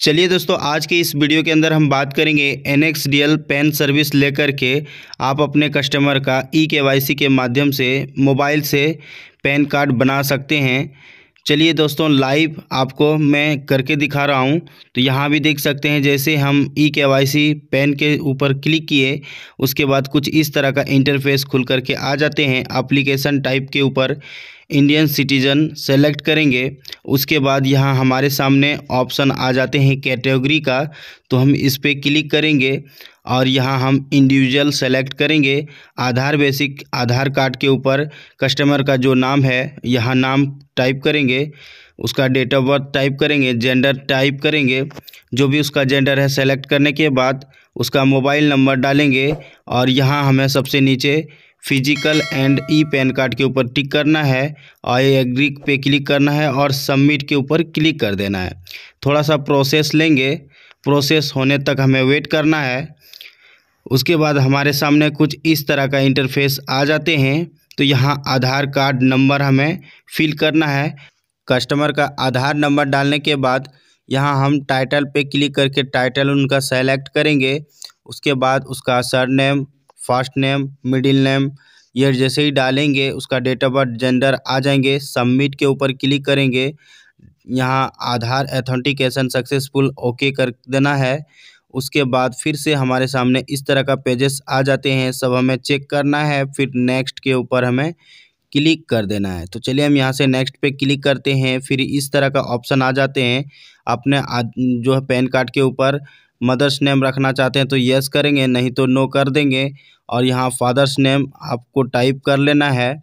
चलिए दोस्तों आज के इस वीडियो के अंदर हम बात करेंगे N X D L PAN service लेकर के आप अपने कस्टमर का ई के वाई सी के माध्यम से मोबाइल से पैन कार्ड बना सकते हैं चलिए दोस्तों लाइव आपको मैं करके दिखा रहा हूं तो यहां भी देख सकते हैं जैसे हम ई के वाई सी पेन के ऊपर क्लिक किए उसके बाद कुछ इस तरह का इंटरफेस खुल करके आ जाते हैं अप्लीकेशन टाइप के ऊपर इंडियन सिटीजन सेलेक्ट करेंगे उसके बाद यहाँ हमारे सामने ऑप्शन आ जाते हैं कैटेगरी का तो हम इस पर क्लिक करेंगे और यहाँ हम इंडिविजुअल सेलेक्ट करेंगे आधार बेसिक आधार कार्ड के ऊपर कस्टमर का जो नाम है यहाँ नाम टाइप करेंगे उसका डेट ऑफ बर्थ टाइप करेंगे जेंडर टाइप करेंगे जो भी उसका जेंडर है सेलेक्ट करने के बाद उसका मोबाइल नंबर डालेंगे और यहाँ हमें सबसे नीचे physical and E PAN card के ऊपर टिक करना है आई एग्री पे क्लिक करना है और सबमिट के ऊपर क्लिक कर देना है थोड़ा सा प्रोसेस लेंगे प्रोसेस होने तक हमें वेट करना है उसके बाद हमारे सामने कुछ इस तरह का इंटरफेस आ जाते हैं तो यहाँ आधार कार्ड नंबर हमें फिल करना है कस्टमर का आधार नंबर डालने के बाद यहाँ हम टाइटल पे क्लिक करके टाइटल उनका सेलेक्ट करेंगे उसके बाद उसका surname first name middle name year जैसे ही डालेंगे उसका डेट ऑफ बर्थ जेंडर आ जाएंगे सबमिट के ऊपर क्लिक करेंगे यहाँ आधार एथेंटिकेशन सक्सेसफुल ओके कर देना है उसके बाद फिर से हमारे सामने इस तरह का पेजेस आ जाते हैं सब हमें चेक करना है फिर नेक्स्ट के ऊपर हमें क्लिक कर देना है तो चलिए हम यहाँ से नेक्स्ट पे क्लिक करते हैं फिर इस तरह का ऑप्शन आ जाते हैं अपने जो है पैन कार्ड के ऊपर मदर्स नेम रखना चाहते हैं तो यस करेंगे नहीं तो नो कर देंगे और यहाँ फादर्स नेम आपको टाइप कर लेना है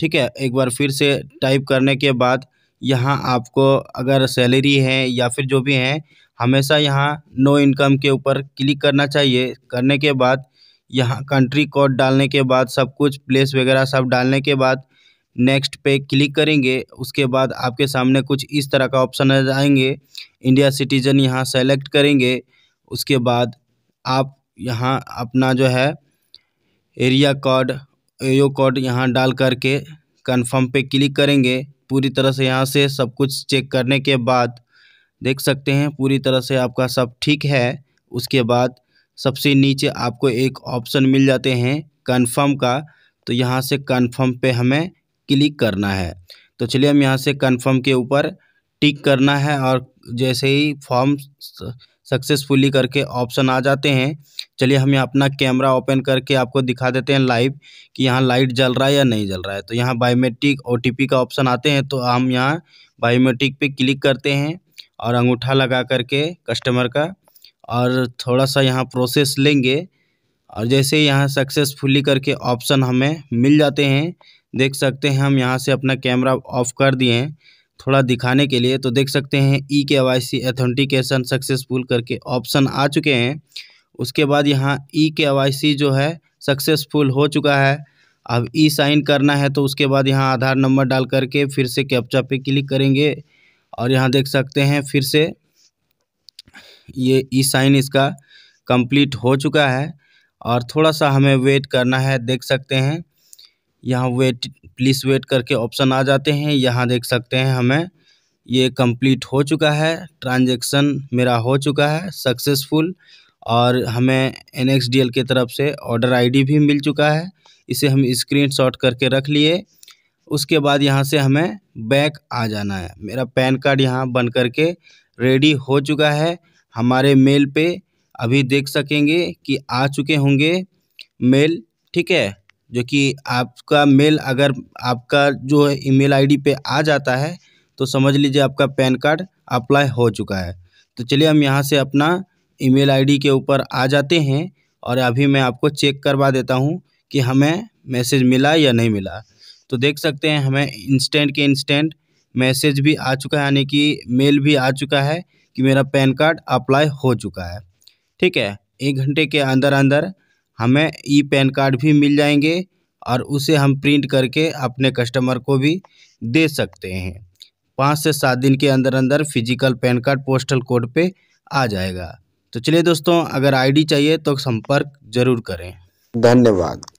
ठीक है एक बार फिर से टाइप करने के बाद यहाँ आपको अगर सैलरी है या फिर जो भी हैं हमेशा यहाँ नो इनकम के ऊपर क्लिक करना चाहिए करने के बाद यहाँ कंट्री कोड डालने के बाद सब कुछ प्लेस वगैरह सब डालने के बाद नेक्स्ट पे क्लिक करेंगे उसके बाद आपके सामने कुछ इस तरह का ऑप्शन आ जाएंगे इंडिया सिटीज़न यहाँ सेलेक्ट करेंगे उसके बाद आप यहाँ अपना जो है एरिया कोड एयो कोड यहाँ डाल करके कन्फर्म पे क्लिक करेंगे पूरी तरह से यहाँ से सब कुछ चेक करने के बाद देख सकते हैं पूरी तरह से आपका सब ठीक है उसके बाद सबसे नीचे आपको एक ऑप्शन मिल जाते हैं कन्फर्म का तो यहाँ से कन्फर्म पे हमें क्लिक करना है तो चलिए हम यहाँ से कन्फर्म के ऊपर टिक करना है और जैसे ही फॉर्म सक्सेसफुली करके ऑप्शन आ जाते हैं चलिए हम यहाँ अपना कैमरा ओपन करके आपको दिखा देते हैं लाइव कि यहाँ लाइट जल रहा है या नहीं जल रहा है तो यहाँ बायोमेट्रिक ओ का ऑप्शन आते हैं तो हम यहाँ बायोमेट्रिक पे क्लिक करते हैं और अंगूठा लगा करके कस्टमर का और थोड़ा सा यहाँ प्रोसेस लेंगे और जैसे यहाँ सक्सेसफुली करके ऑप्शन हमें मिल जाते हैं देख सकते हैं हम यहाँ से अपना कैमरा ऑफ कर दिए हैं थोड़ा दिखाने के लिए तो देख सकते हैं E e K Y C authentication successful करके ऑप्शन आ चुके हैं उसके बाद यहाँ ई e के वाई सी जो है सक्सेसफुल हो चुका है अब ई e साइन करना है तो उसके बाद यहाँ आधार नंबर डाल करके फिर से कैप्चा पे क्लिक करेंगे और यहाँ देख सकते हैं फिर से ये ई साइन इसका कंप्लीट हो चुका है और थोड़ा सा हमें वेट करना है देख सकते हैं यहाँ वेट प्लीज़ वेट करके ऑप्शन आ जाते हैं यहाँ देख सकते हैं हमें ये कंप्लीट हो चुका है ट्रांजैक्शन मेरा हो चुका है सक्सेसफुल और हमें एन एक्स डी एल की तरफ से ऑर्डर आईडी भी मिल चुका है इसे हम स्क्रीनशॉट करके रख लिए उसके बाद यहाँ से हमें बैक आ जाना है मेरा पैन कार्ड यहाँ बन करके रेडी हो चुका है हमारे मेल पे अभी देख सकेंगे कि आ चुके होंगे मेल ठीक है जो कि आपका मेल अगर आपका जो है ईमेल आईडी पे आ जाता है तो समझ लीजिए आपका पैन कार्ड अप्लाई हो चुका है तो चलिए हम यहाँ से अपना ईमेल आईडी के ऊपर आ जाते हैं और अभी मैं आपको चेक करवा देता हूँ कि हमें मैसेज मिला या नहीं मिला तो देख सकते हैं हमें इंस्टेंट के इंस्टेंट मैसेज भी आ चुका है यानी कि मेल भी आ चुका है कि मेरा पैन कार्ड अप्लाई हो चुका है ठीक है एक घंटे के अंदर अंदर हमें ई पैन कार्ड भी मिल जाएंगे और उसे हम प्रिंट करके अपने कस्टमर को भी दे सकते हैं पाँच से सात दिन के अंदर अंदर physical PAN card postal code पे आ जाएगा तो चलिए दोस्तों अगर आईडी चाहिए तो संपर्क जरूर करें धन्यवाद